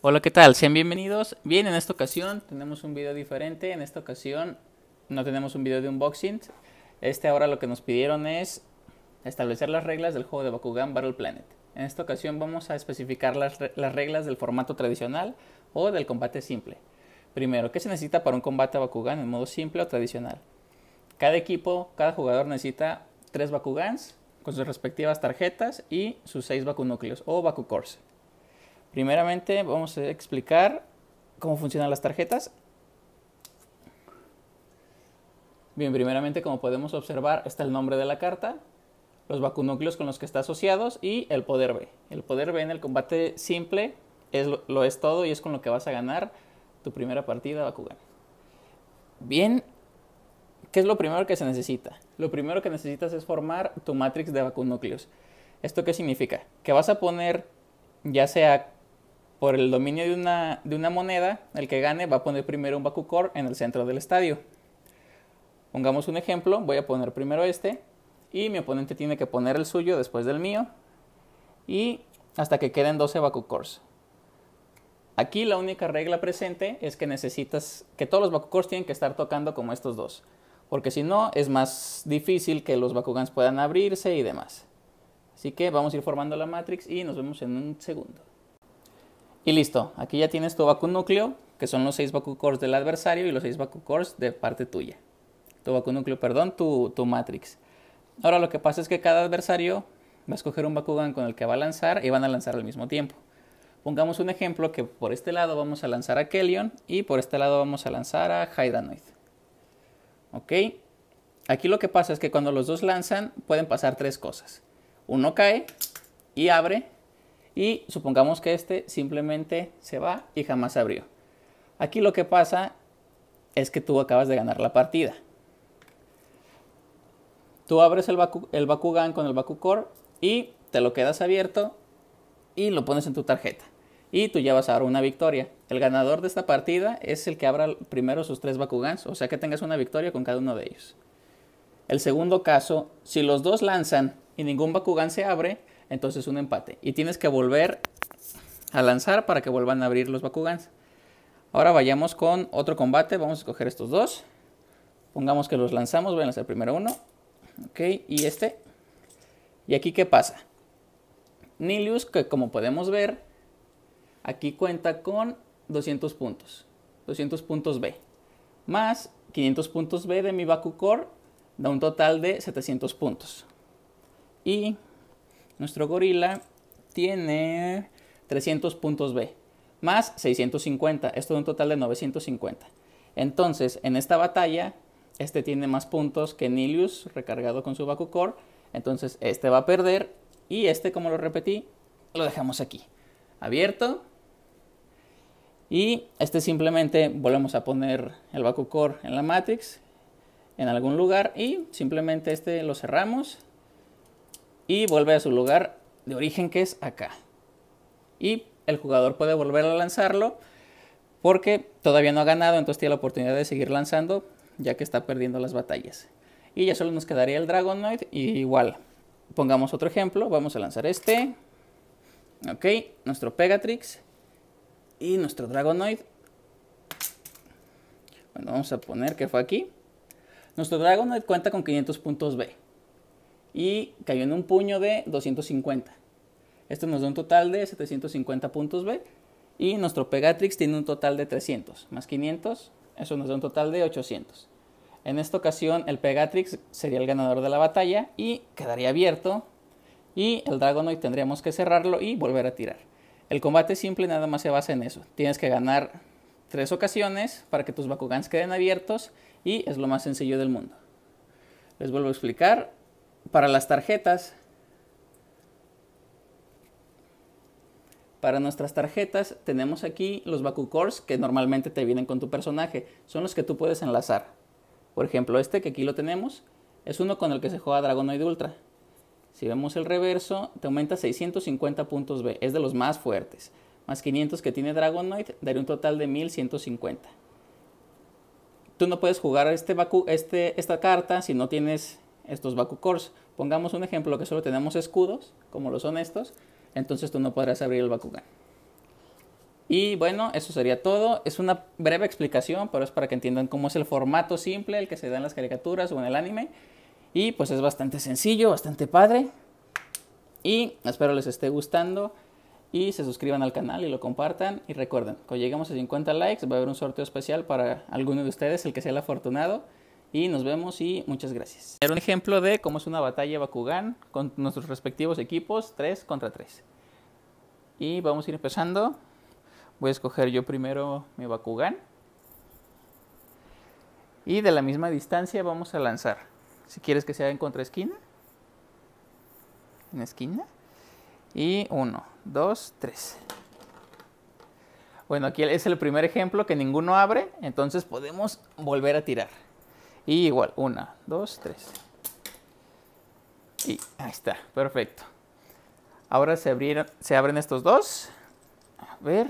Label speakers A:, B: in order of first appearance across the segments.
A: Hola, ¿qué tal? Sean bienvenidos. Bien, en esta ocasión tenemos un video diferente. En esta ocasión no tenemos un video de unboxing. Este ahora lo que nos pidieron es establecer las reglas del juego de Bakugan Battle Planet. En esta ocasión vamos a especificar las, reglas del formato tradicional o del combate simple. Primero, ¿qué se necesita para un combate Bakugan en modo simple o tradicional? Cada equipo, cada jugador necesita tres Bakugans con sus respectivas tarjetas y sus seis Bakunúcleos o Bakukors. Primeramente vamos a explicar cómo funcionan las tarjetas. Bien, primeramente como podemos observar está el nombre de la carta, los vacunúcleos con los que está asociados y el poder B. El poder B en el combate simple es lo, es todo y es con lo que vas a ganar tu primera partida Bakugan. Bien, ¿qué es lo primero que se necesita? Lo primero que necesitas es formar tu matrix de vacunúcleos. ¿Esto qué significa? Que vas a poner ya sea por el dominio de una, de una moneda, el que gane va a poner primero un core en el centro del estadio. Pongamos un ejemplo, voy a poner primero este y mi oponente tiene que poner el suyo después del mío y hasta que queden 12 cores. Aquí la única regla presente es que necesitas que todos los cores tienen que estar tocando como estos dos, porque si no es más difícil que los Bakugans puedan abrirse y demás. Así que vamos a ir formando la matrix y nos vemos en un segundo. Y listo, aquí ya tienes tu Núcleo, que son los 6 Cores del adversario y los 6 Cores de parte tuya. Tu Núcleo, perdón, tu, tu matrix. Ahora lo que pasa es que cada adversario va a escoger un Bakugan con el que va a lanzar y van a lanzar al mismo tiempo. Pongamos un ejemplo que por este lado vamos a lanzar a Kelion y por este lado vamos a lanzar a Hydanoid. ¿Ok? Aquí lo que pasa es que cuando los dos lanzan pueden pasar tres cosas. Uno cae y abre y supongamos que este simplemente se va y jamás se abrió. Aquí lo que pasa es que tú acabas de ganar la partida. Tú abres el, Bakugan con el Bakukor y te lo quedas abierto y lo pones en tu tarjeta. Y tú ya vas a dar una victoria. El ganador de esta partida es el que abra primero sus tres Bakugans, o sea que tengas una victoria con cada uno de ellos. El segundo caso, si los dos lanzan y ningún Bakugan se abre, entonces un empate. Y tienes que volver a lanzar para que vuelvan a abrir los Bakugans. Ahora vayamos con otro combate, vamos a escoger estos dos. Pongamos que los lanzamos, voy a lanzar primero uno. Ok, y este. ¿Y aquí qué pasa? Nilius, que como podemos ver, aquí cuenta con 200 puntos. 200 puntos B. Más 500 puntos B de mi Baku Core da un total de 700 puntos. Y nuestro gorila tiene 300 puntos B, más 650, esto es un total de 950. Entonces, en esta batalla, este tiene más puntos que Nilius recargado con su Bakukor, entonces este va a perder y este, como lo repetí, lo dejamos aquí, abierto. Y este simplemente volvemos a poner el Bakukor en la Matrix, en algún lugar, y simplemente este lo cerramos y vuelve a su lugar de origen que es acá. Y el jugador puede volver a lanzarlo porque todavía no ha ganado, entonces tiene la oportunidad de seguir lanzando ya que está perdiendo las batallas. Y ya solo nos quedaría el Dragonoid y igual. Pongamos otro ejemplo, vamos a lanzar este. Ok, nuestro Pegatrix y nuestro Dragonoid. Bueno, vamos a poner que fue aquí. Nuestro Dragonoid cuenta con 500 puntos B y cayó en un puño de 250. Esto nos da un total de 750 puntos B y nuestro Pegatrix tiene un total de 300, más 500, eso nos da un total de 800. En esta ocasión el Pegatrix sería el ganador de la batalla y quedaría abierto y el Dragonoid tendríamos que cerrarlo y volver a tirar. El combate simple nada más se basa en eso, tienes que ganar tres ocasiones para que tus Bakugans queden abiertos y es lo más sencillo del mundo. Les vuelvo a explicar, para las tarjetas, Para nuestras tarjetas tenemos aquí los Baku Cores que normalmente te vienen con tu personaje. Son los que tú puedes enlazar. Por ejemplo, este que aquí lo tenemos es uno con el que se juega Dragonoid Ultra. Si vemos el reverso, te aumenta 650 puntos B. Es de los más fuertes. Más 500 que tiene Dragonoid, daría un total de 1150. Tú no puedes jugar este, Baku, este esta carta si no tienes estos Baku Cores, Pongamos un ejemplo que solo tenemos escudos, como lo son estos, entonces tú no podrás abrir el Bakugan. Y bueno, eso sería todo. Es una breve explicación, pero es para que entiendan cómo es el formato simple, el que se da en las caricaturas o en el anime. Y pues es bastante sencillo, bastante padre. Y espero les esté gustando y se suscriban al canal y lo compartan. Y recuerden, cuando lleguemos a 50 likes va a haber un sorteo especial para alguno de ustedes, el que sea el afortunado. Y nos vemos y muchas gracias. Era un ejemplo de cómo es una batalla Bakugan con nuestros respectivos equipos 3 contra 3. Y vamos a ir empezando. Voy a escoger yo primero mi Bakugan. Y de la misma distancia vamos a lanzar. Si quieres que sea en contra esquina. En esquina. Y 1, 2, 3. Bueno, aquí es el primer ejemplo que ninguno abre. Entonces podemos volver a tirar. Y igual, una, dos, tres. Y ahí está, perfecto. Ahora se, se abren estos dos. A ver.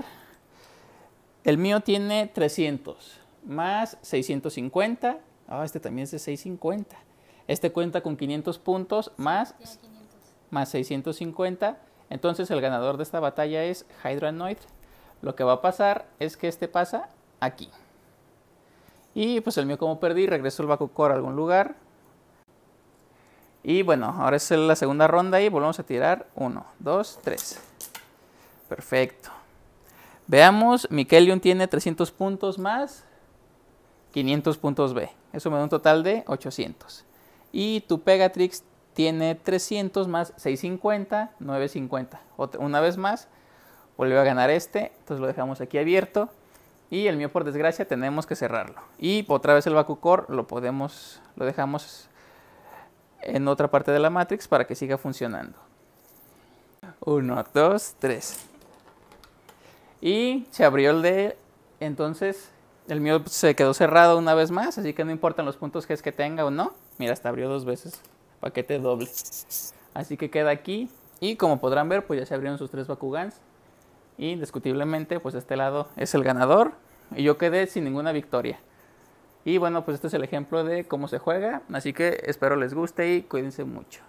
A: El mío tiene 300 más 650. Ah, este también es de 650. Este cuenta con 500 puntos más, más 650. Entonces el ganador de esta batalla es Hydroanoid. Lo que va a pasar es que este pasa aquí. Y pues el mío como perdí, regreso el Core a algún lugar. Y bueno, ahora es la segunda ronda y volvemos a tirar 1, 2, 3. Perfecto. Veamos, Mikelion tiene 300 puntos más 500 puntos B. Eso me da un total de 800. Y tu Pegatrix tiene 300 más 650, 950. una vez más, volvió a ganar este. Entonces lo dejamos aquí abierto. Y el mío, por desgracia, tenemos que cerrarlo. Y otra vez el VacuCore lo podemos, lo dejamos en otra parte de la matrix para que siga funcionando. Uno, dos, tres. Y se abrió el de... Entonces, el mío se quedó cerrado una vez más, así que no importan los puntos que es que tenga o no. Mira, hasta abrió dos veces. Paquete doble. Así que queda aquí. Y como podrán ver, pues ya se abrieron sus tres Bakugans. Y indiscutiblemente, pues este lado es el ganador. Y yo quedé sin ninguna victoria. Y bueno, pues este es el ejemplo de cómo se juega. Así que espero les guste y cuídense mucho.